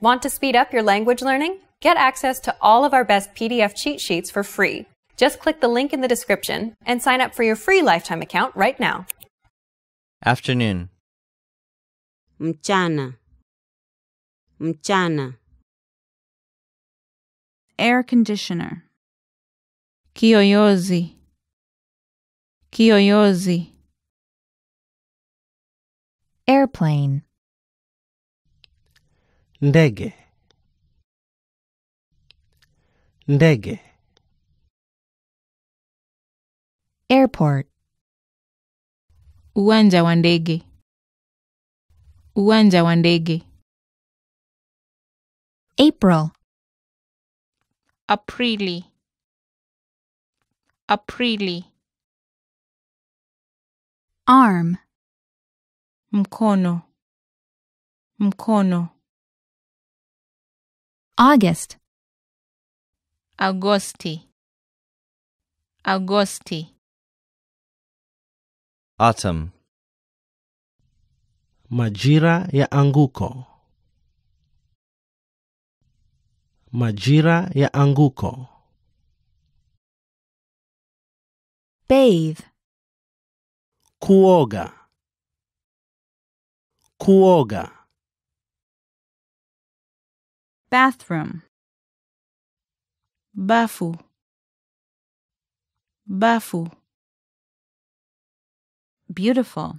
Want to speed up your language learning? Get access to all of our best PDF cheat sheets for free. Just click the link in the description and sign up for your free lifetime account right now. Afternoon. Mchana. Mchana. Air conditioner. Kiyoyozi. Kiyoyozi. Airplane. ndege ndege airport uwanja wa ndege uwanja wa ndege april aprili aprili arm mkono mkono August. Agosti. Agosti. Autumn. Majira ya anguko. Majira ya anguko. Bathe. Kuoga. Kuoga bathroom bafu bafu beautiful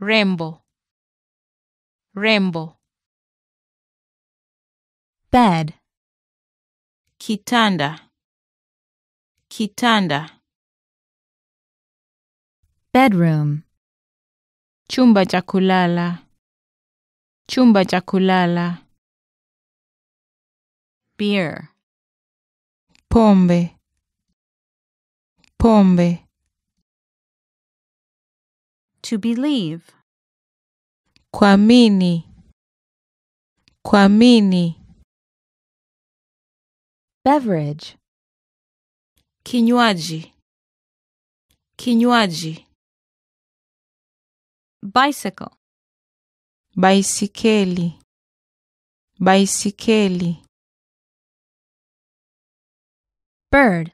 rainbow rainbow bed kitanda kitanda bedroom chumba cha kulala chumba cha kulala beer. Pombe. Pombe. To believe. Kwamini. Kwamini. Beverage. Kinywaji. Kinywaji. Bicycle. Baisikeli. Baisikeli. Bird.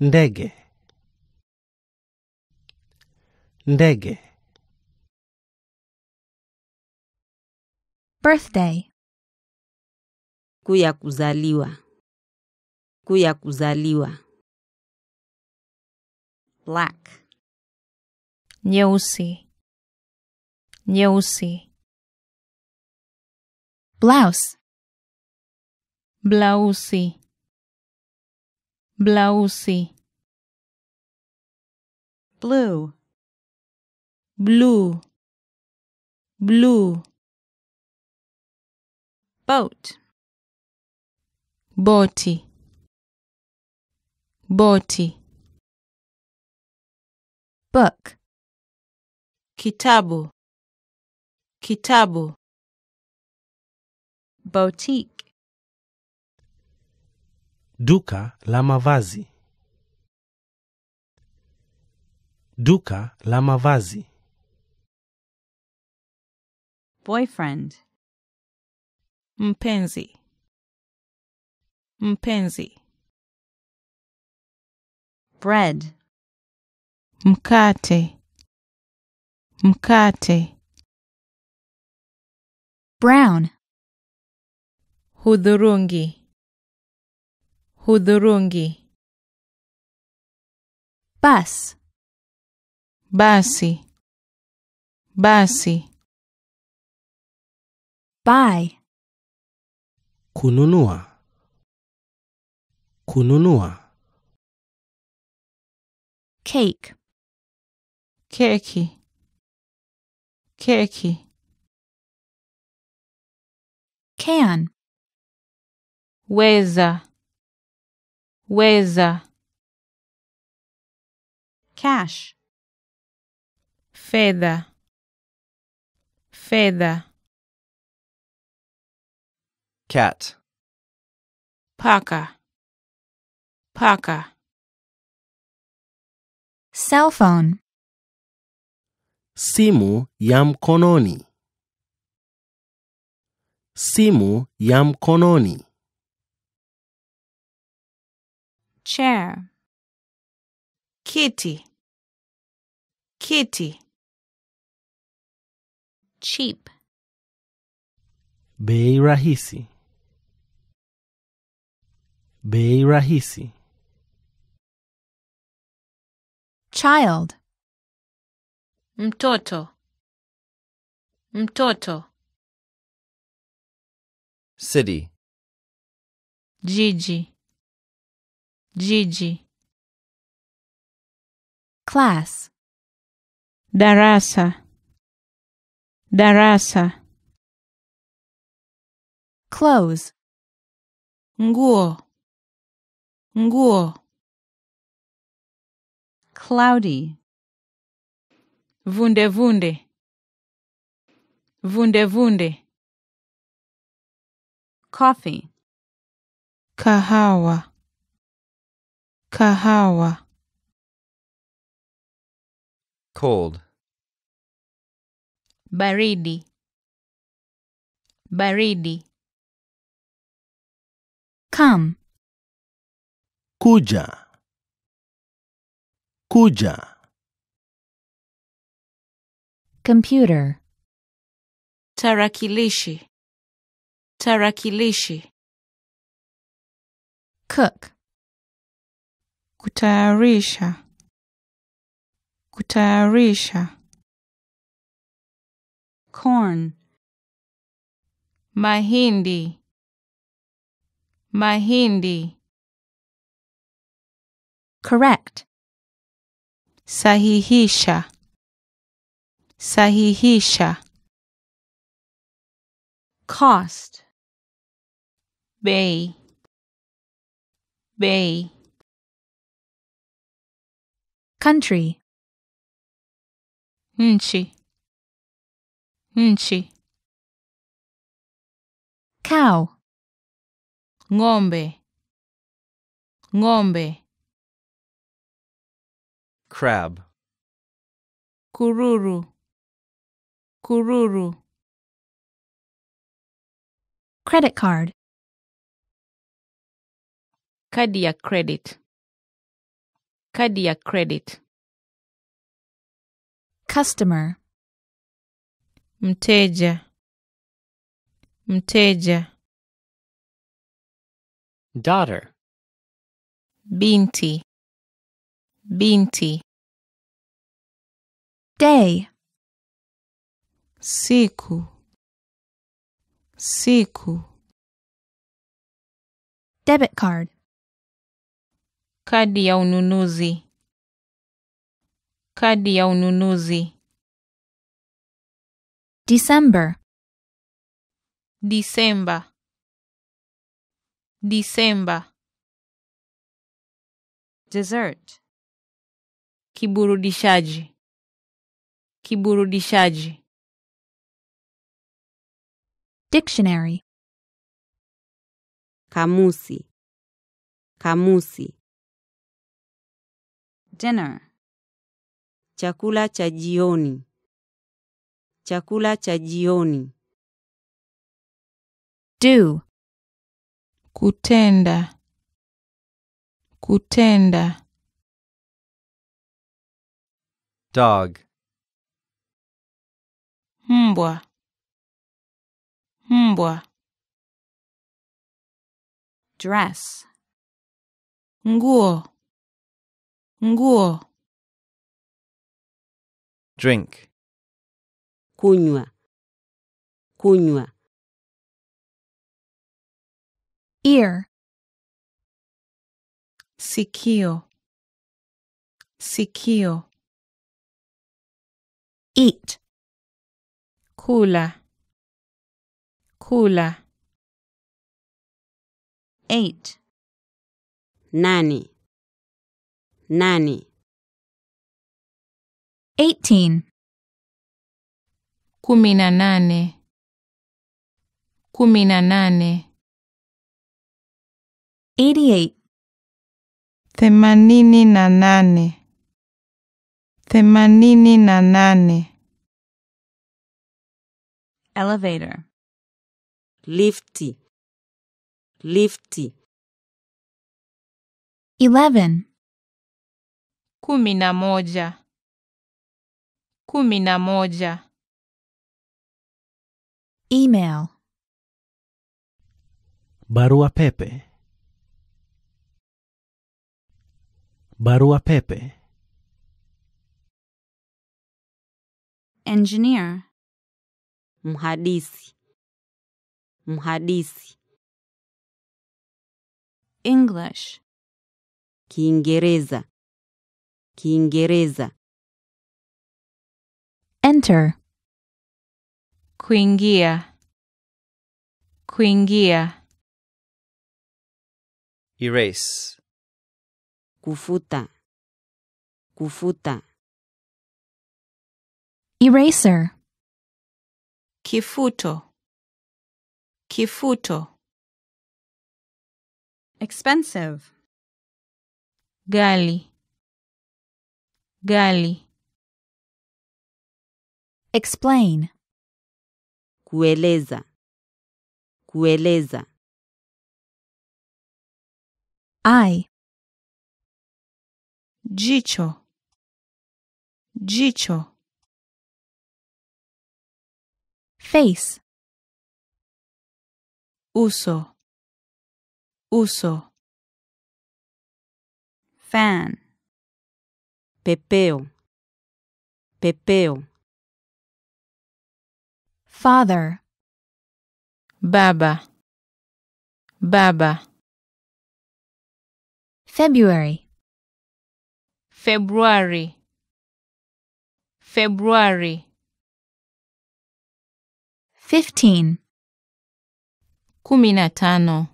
Ndege. Ndege. Birthday. Kuya kuzaliwa. Kuya kuzaliwa. Black. Nyeusi. Nyeusi. Blouse blousy blousy blue blue blue boat boti boti book kitabu kitabu boutique Duka la mavazi. Duka la mavazi. Boyfriend. Mpenzi. Mpenzi. Bread. Mkate. Mkate. Brown. Hudhurungi. hudhurungi bus basi basi buy kununua kununua cake keki keki can weza weza cash fedha fedha cat paka paka cell phone simu ya mkononi simu ya mkononi chair. Kitty, kitty. Cheap. Bei rahisi. Bei rahisi. Child. Mtoto. Mtoto. City. Gigi. Gigi. Class. Darasa. Darasa. Clothes. Nguo. Nguo. Cloudy. Vunde vunde. Vunde vunde. Coffee. Kahawa. Kahawa. Cold. Baridi. Baridi. Come. Kuja. Kuja. Computer. Tarakilishi. Tarakilishi. Cook kutayarisha kutayarisha corn mahindi mahindi correct sahihisha sahihisha cost bay bay country nchi nchi cow ngombe ngombe crab kururu kururu credit card kadi ya credit kadi ya credit. Customer. Mteja. Mteja. Daughter. Binti. Binti. Day. Siku. Siku. Debit card. kadi ya ununuzi, kadi ya ununuzi. December, Disemba, Disemba. Dessert, kiburudishaji, kiburudishaji. Dictionary, kamusi, kamusi. dinner. Chakula cha jioni. Chakula cha jioni. Do. Kutenda. Kutenda. Dog. Mbwa. Mbwa. Dress. Nguo. Nguo. Drink. Kunywa. Kunywa. Ear. Sikio. Sikio. Eat. Kula. Kula. Eight. Nani. Nani. 18 Kumina na nane kumi nane 88 themanini na nane themanini na nane elevator Lifty. Lifty. 11 kumi na moja kumi na moja email barua pepe barua pepe engineer mhadisi mhadisi english kiingereza Kiingereza. Enter. Kuingia. Kuingia. Erase. Kufuta. Kufuta. Eraser. Kifuto. Kifuto. Expensive. Gali. Gali. Explain. Kueleza. Kueleza. I. Jicho. Jicho. Face. Uso. Uso. Fan pepeo, pepeo. Father, baba, baba. February, February, February. Fifteen, kuminatano,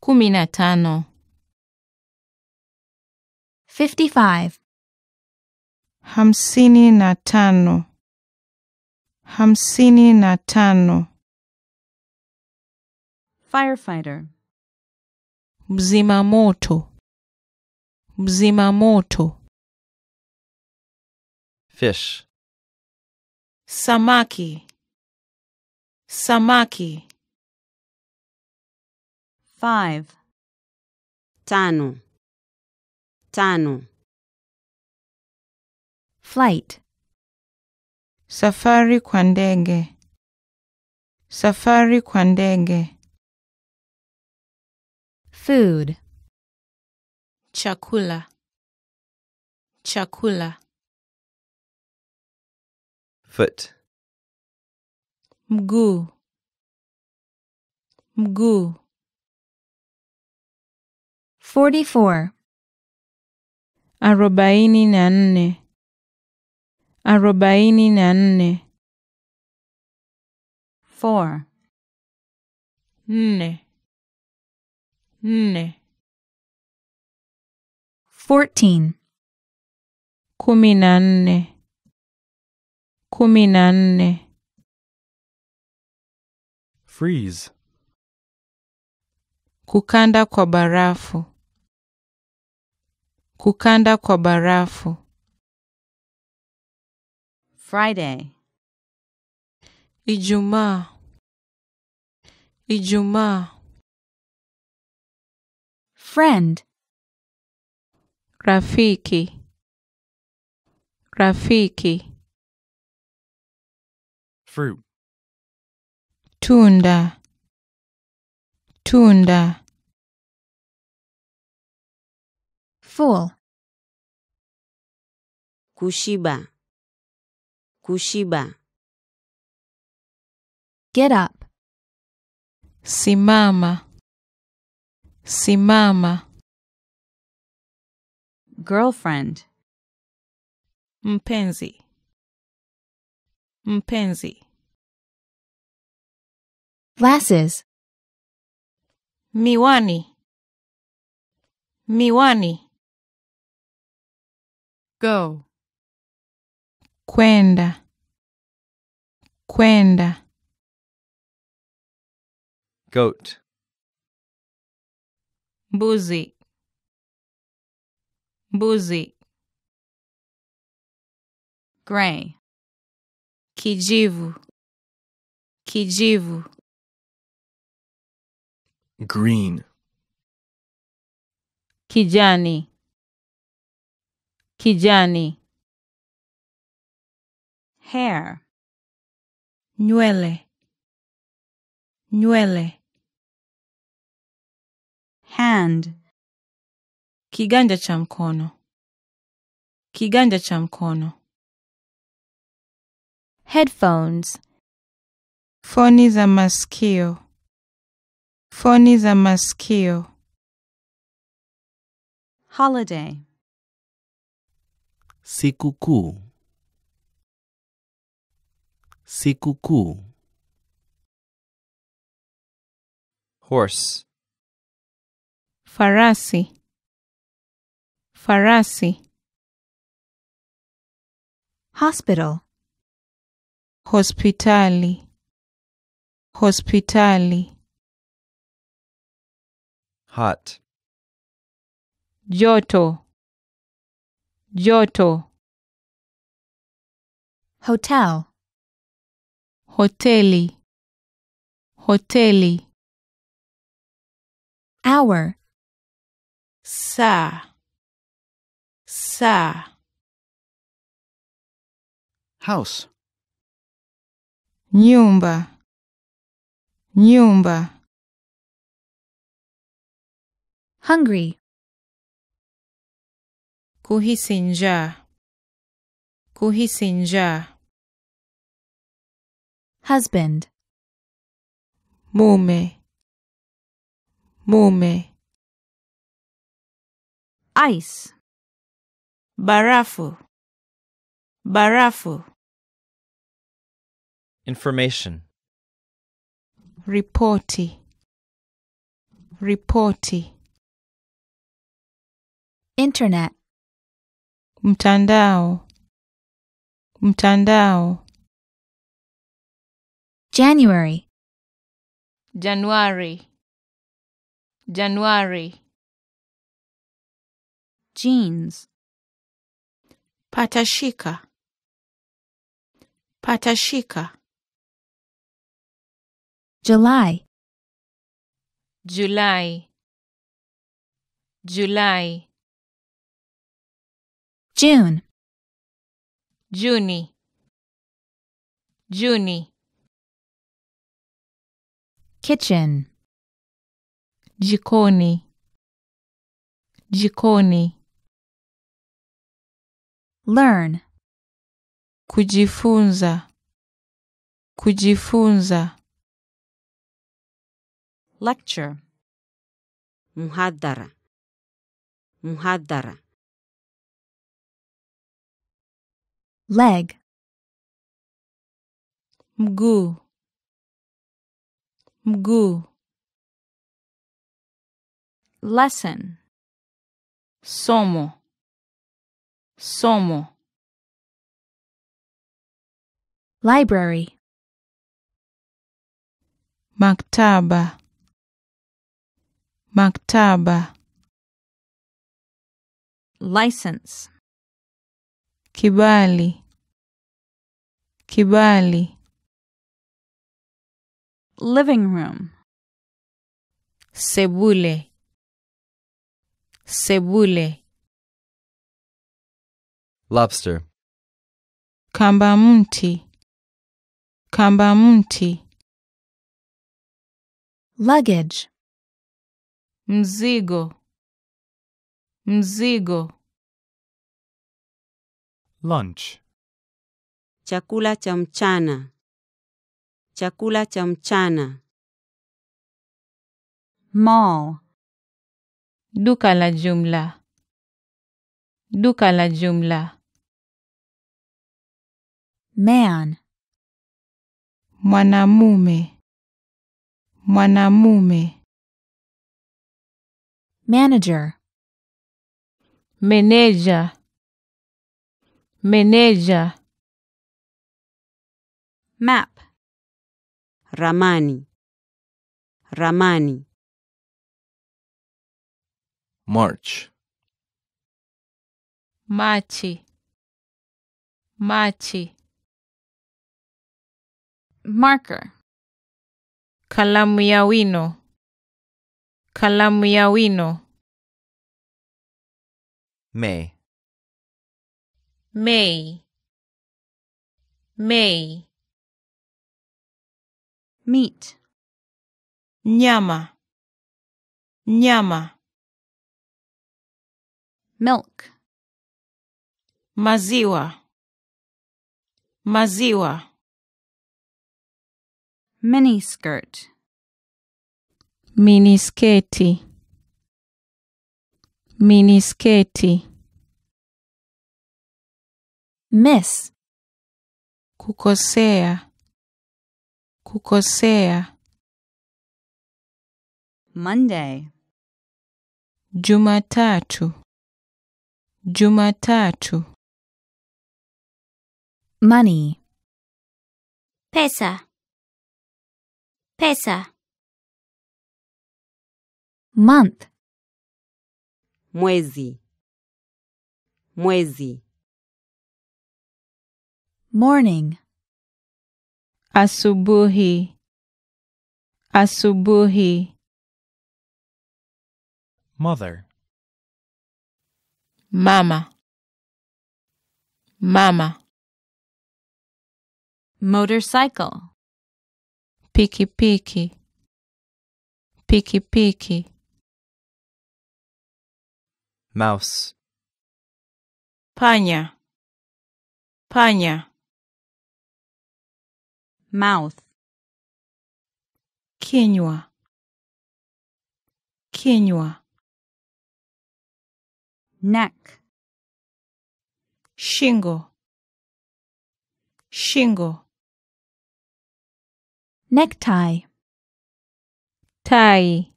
kuminatano. 55 hamsini na tano hamsini na tano firefighter mzima moto mzima moto fish samaki samaki five tano tano flight safari kwa ndege safari kwa ndege food chakula chakula foot mguu mguu 44 arobaini na nne arobaini na nne four nne nne fourteen kumi na nne kumi na nne freeze kukanda kwa barafu Kukanda kwa barafu. Friday. Ijumaa. Ijumaa. Friend. Rafiki. Rafiki. Fruit. Tunda. Tunda. Fool kushiba kushiba get up simama simama girlfriend mpenzi mpenzi glasses miwani miwani go kwenda kwenda goat mbuzi mbuzi gray kijivu kijivu green kijani kijani hair Nuele. Nuele. hand kiganja cha mkono kiganja cha mkono headphones foni za masikio foni za masikio holiday kuu Sikukuu. Horse. Farasi. Farasi. Hospital. Hospitali. Hospitali. Hot. Joto. Joto. Hotel hoteli hoteli hour sa sa house nyumba nyumba hungry kuhisi njaa kuhisi njaa husband mume mume ice barafu barafu information ripoti ripoti internet mtandao mtandao January January January Jeans Patashika Patashika July July July June Juni Juni kitchen jikoni jikoni learn kujifunza kujifunza lecture mhadhara mhadhara leg mguu Mgu. lesson somo somo library maktaba maktaba license kibali kibali living room. Sebule. Sebule. Lobster. Kambamunti. Kambamunti. Luggage. Mzigo. Mzigo. Lunch. Chakula cha mchana. Chakula cha mchana. Mall. Duka la jumla. Duka la jumla. Man. Mwanamume. Mwanamume. Manager. Manager. Manager. Map. Ramani. Ramani. March. Machi. Machi. Marker. Kalamu ya wino. Kalamu ya wino. May. May. May meat. Nyama, nyama. Milk. Maziwa, maziwa. Mini skirt. Minisketi, minisketi. Miss. Kukosea, kukosea Monday Jumatatu Jumatatu money pesa pesa month mwezi mwezi morning Asubuhi. Asubuhi. Mother. Mama. Mama. Motorcycle. Piki piki. Piki piki. Mouse. Panya. Panya mouth kinywa kinywa neck shingo shingo necktie tie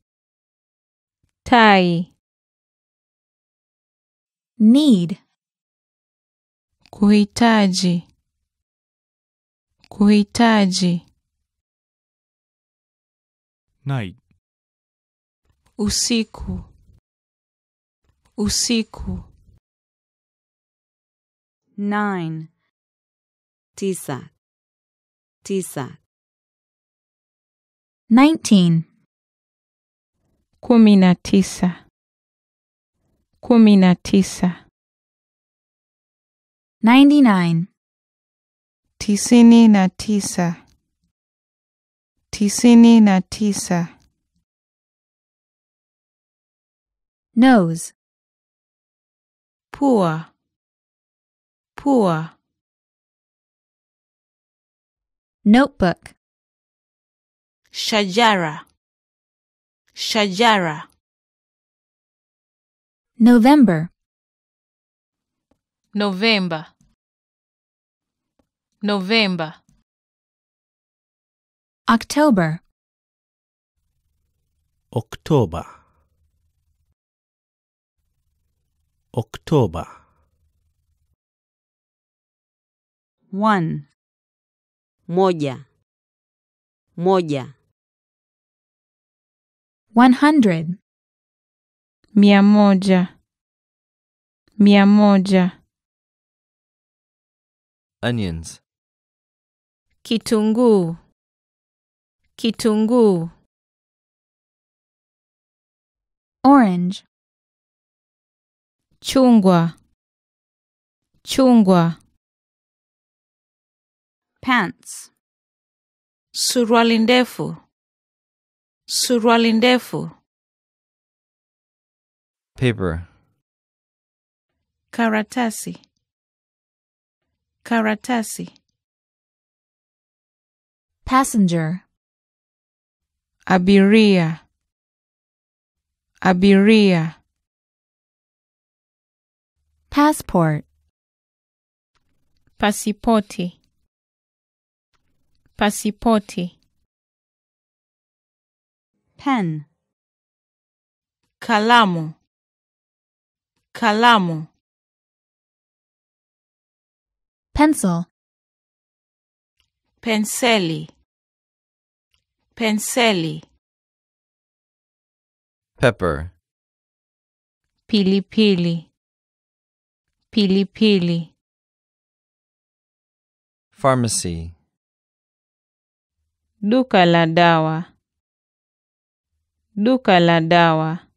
tie need kuhitaji kuhitaji night usiku usiku nine tisa tisa nineteen kumi na tisa kumi na tisa ninety nine tisini na tisa tisini na tisa nose pua pua notebook shajara shajara november november November October October October 1 moja moja 100 mia moja mia moja onions Kitungu. Kitungu. orange chungwa chungwa pants suruali ndefu suruali ndefu paper karatasi karatasi Passenger Abiria Abiria Passport Pasipoti Pasipoti Pen Kalamu Kalamu Pencil Penseli penseli pepper pilipili pilipili pharmacy duka la dawa duka la dawa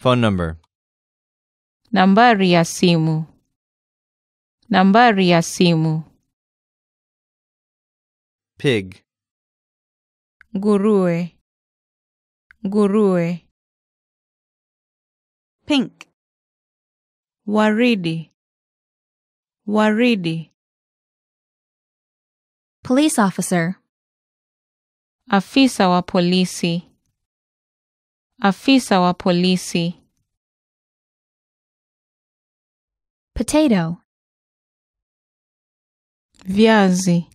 phone number nambari ya simu nambari ya simu Pig. Gurue. Gurue. Pink. Waridi. Waridi. Police officer. Afisa wa polisi. Afisa wa polisi. Potato. Viazi.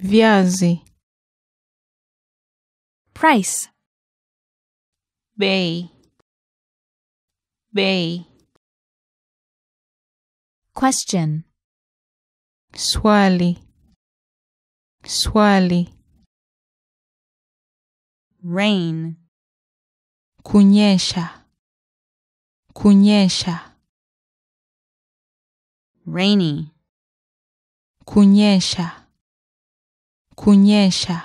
Viazi. Price. Bei. Bei. Question. Swali. Swali. Rain. Kunyesha. Kunyesha. Rainy. Kunyesha. Kunyesha.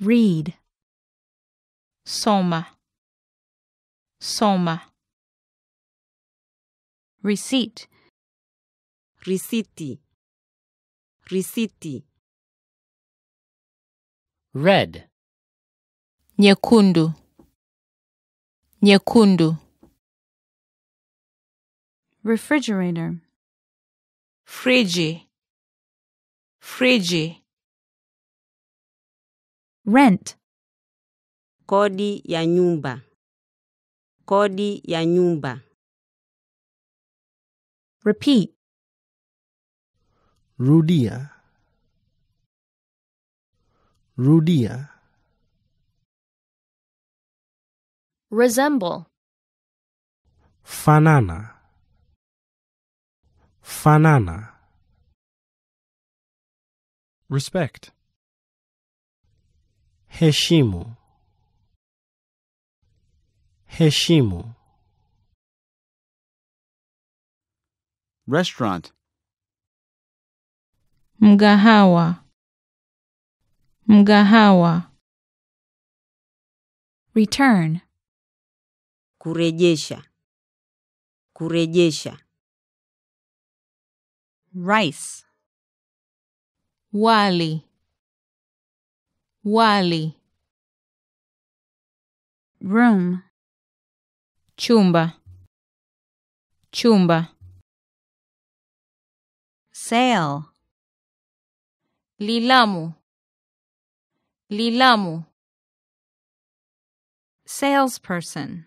Read. Soma. Soma. Receipt. Reciti. Reciti. Red. Nyekundu. Nyekundu. Refrigerator. Frigi friji, rent, kodi ya nyumba, kodi ya nyumba. Repeat. Rudia. Rudia. Resemble. Fanana. Fanana. Respect. Heshimu. Heshimu. Restaurant. Mgahawa. Mgahawa. Return. Kurejesha. Kurejesha. Rice. Wali. Wali. Room. Chumba. Chumba. Sale. Lilamu. Lilamu. Salesperson.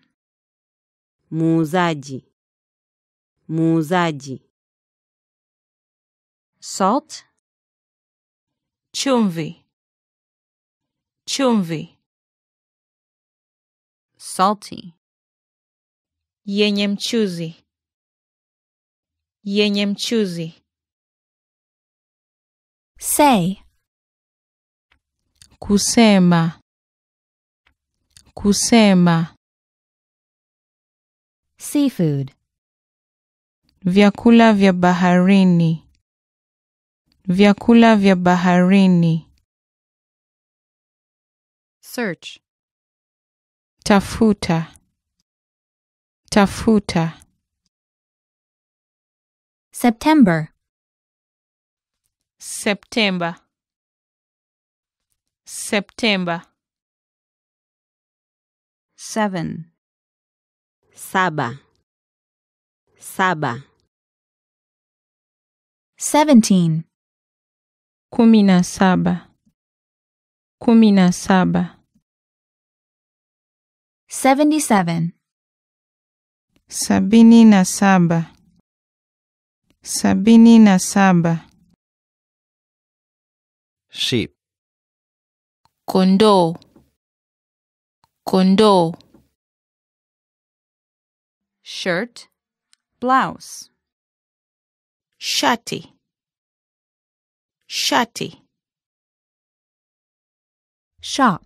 Muzaji. Muzaji. Salt. chumvi chumvi salty yenye mchuzi yenye mchuzi say kusema kusema seafood vyakula vya baharini Vyakula vya baharini. Search. Tafuta. Tafuta. September. September. September. Seven. Saba. Saba. Seventeen. kumi na saba kumi na saba sabini na saba sabini na saba sheep, kondoo kondoo shirt blouse shati shati shop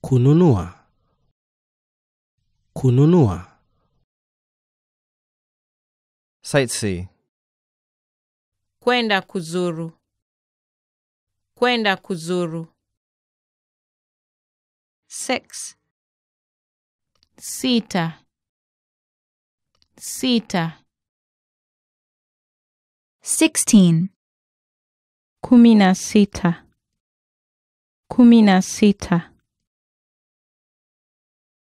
kununua kununua sightsee kwenda kuzuru kwenda kuzuru Six. sita sita 16 kumi na sita kumi na sita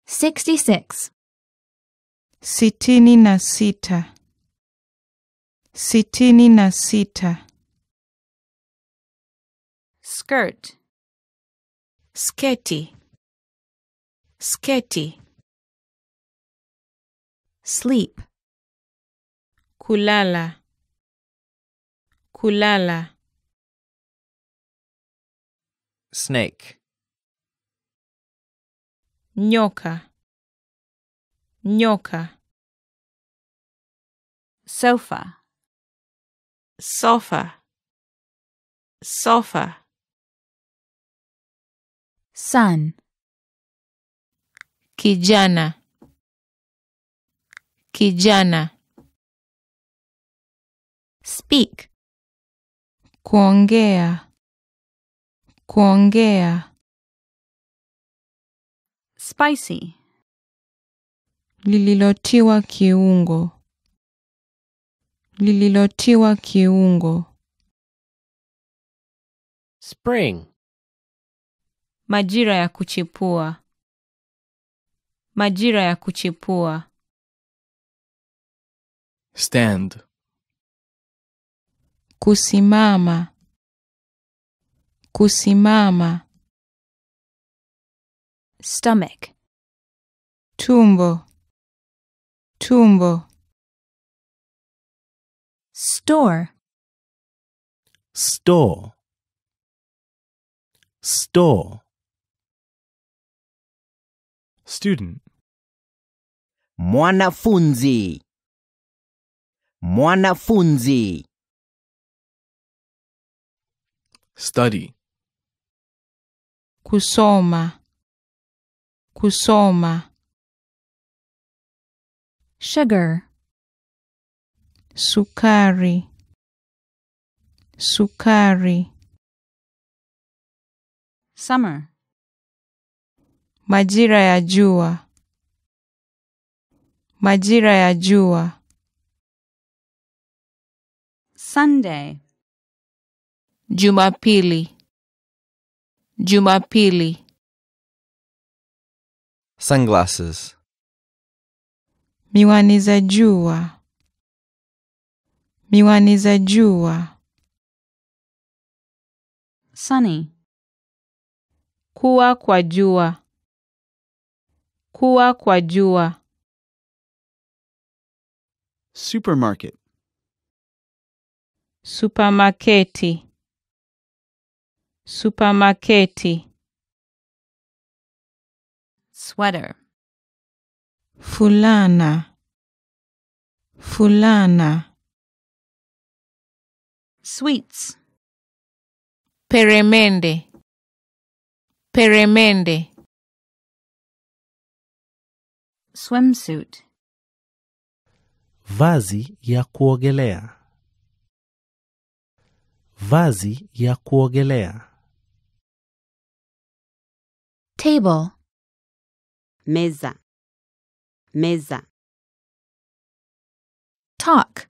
66 sitini na sita sitini na sita skirt sketi sketi sleep kulala kulala Snake. Nyoka. Nyoka. Sofa. Sofa. Sofa. Sun. Kijana. Kijana. Speak. Kuongea. kuongea spicy lililotiwa kiungo lililotiwa kiungo spring majira ya kuchipua majira ya kuchipua stand kusimama kusimama stomach tumbo tumbo store store store student mwanafunzi mwanafunzi study kusoma kusoma sugar sukari sukari summer majira ya jua majira ya jua Sunday Jumapili Jumapili. Sunglasses. Miwani za jua. Miwani za jua. Sunny. Kuwa kwa jua. Kuwa kwa jua. Supermarket. Supermarketi. Supamaketi. Sweater. Fulana. Fulana. Sweets. Peremende. Peremende. Swimsuit. Vazi ya kuogelea. Vazi ya kuogelea. table mesa mesa talk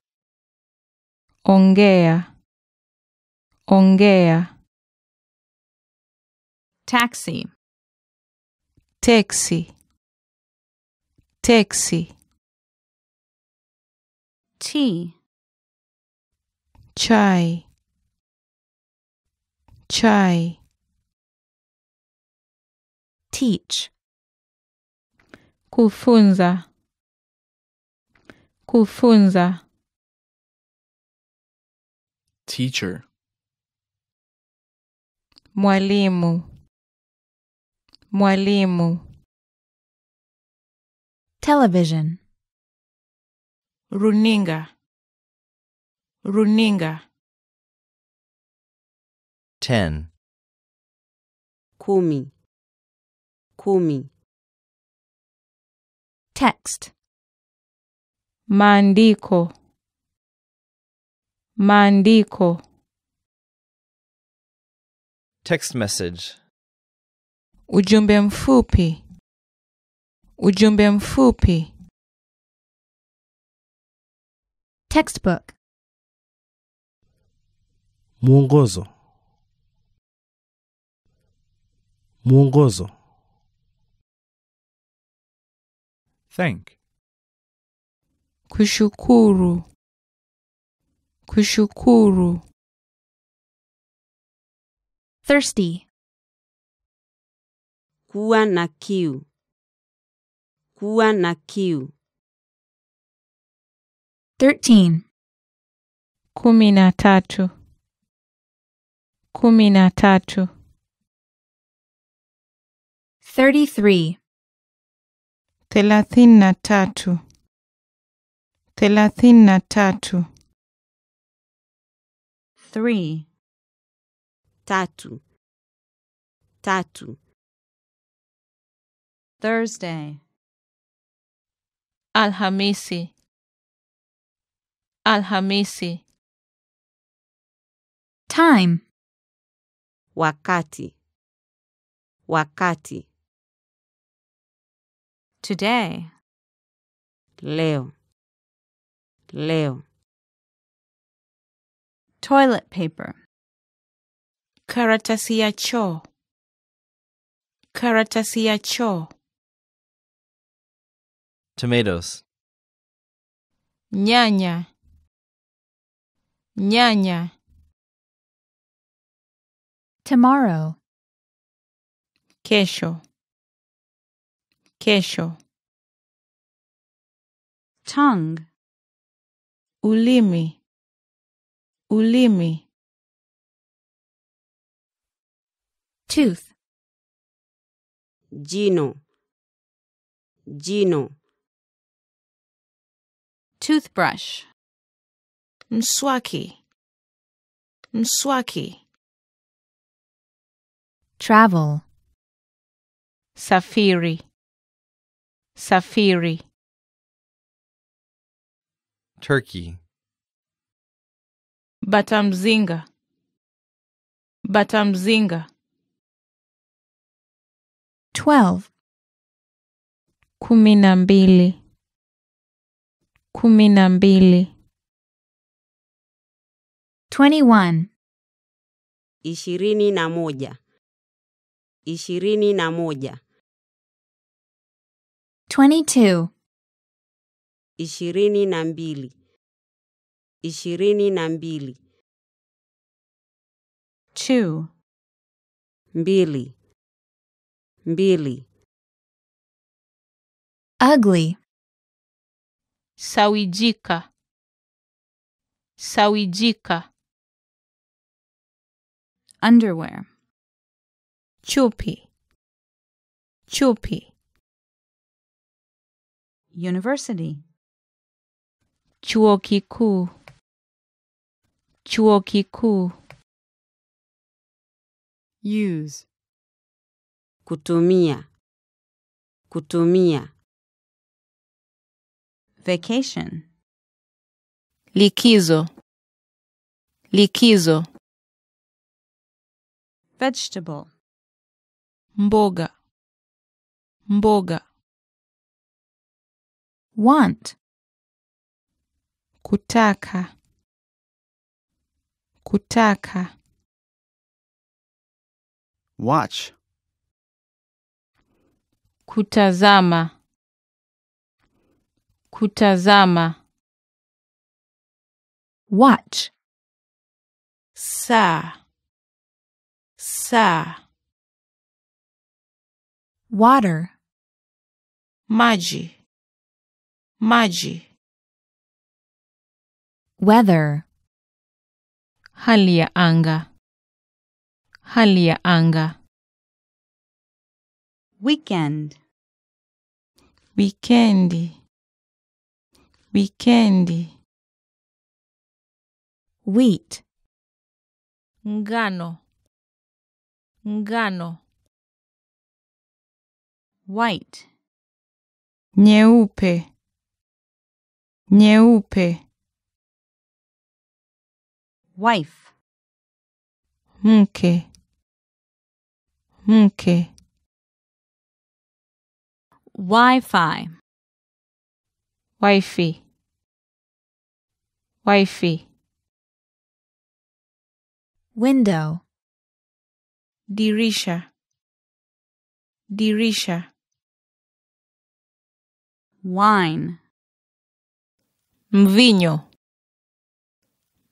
ongea ongea taxi taxi taxi tea chai chai teach kufunza kufunza teacher mwalimu mwalimu television runinga runinga 10 kumi kumi. Text Maandiko Maandiko Text message Ujumbe mfupi Ujumbe mfupi Textbook Mwongozo Mwongozo Thank. Kushukuru. Kushukuru. Thirsty. Kuwa na kiu. Kuwa na kiu. 13. Kumi na tatu. tatu. 33 thelathini na tatu thelathini na tatu three tatu tatu Thursday Alhamisi Alhamisi Time Wakati Wakati Today. Leo. Leo. Toilet paper. Karatasi ya choo. Karatasi ya choo. Tomatoes. Nyanya. Nyanya. Tomorrow. Kesho kesho tongue ulimi ulimi tooth jino jino toothbrush mswaki mswaki travel safiri Safiri. Turkey. Batamzinga. Batamzinga. 12 kumi na mbili kumi na mbili 21 ishirini na moja ishirini na moja 22 ishirini nambili. ishirini nambili. 2 mbili mbili ugly Sauidika. Sauidika. underwear chupi chupi University. Chuo Kikuu. Chuo Use. Kutumia. Kutumia. Vacation. Likizo. Likizo. Vegetable. Mboga. Mboga want kutaka kutaka watch kutazama kutazama watch saa saa water maji Maji. Weather. Hali ya anga. Hali ya anga. Weekend. Wikendi. Wikendi. Wheat. Ngano. Ngano. White. Nyeupe. Nyeupe. Wife. Mke. Mke. Wi-Fi. Wifey. Wifey. Window. Dirisha. Dirisha. Wine. mvinyo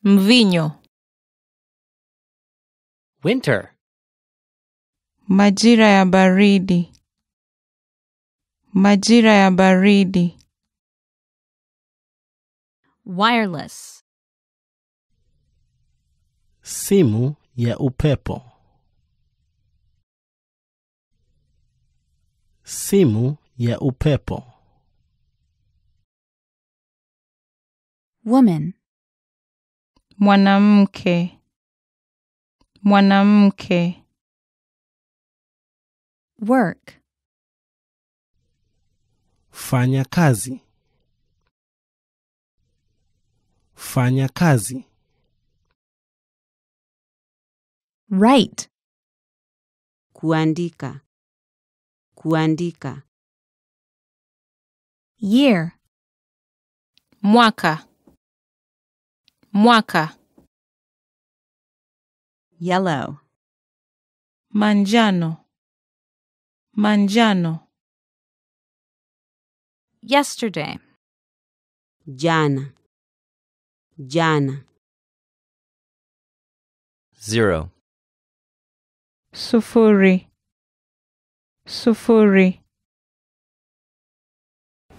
mvinyo winter majira ya baridi majira ya baridi wireless simu ya upepo simu ya upepo Woman. Mwanamke. Mwanamke. Work. Fanya kazi. Fanya kazi. right Kuandika. Kuandika. Year. Mwaka. Mwaka. Yellow. Manjano. Manjano. Yesterday. Jana. Jana. Zero. Sufuri. Sufuri.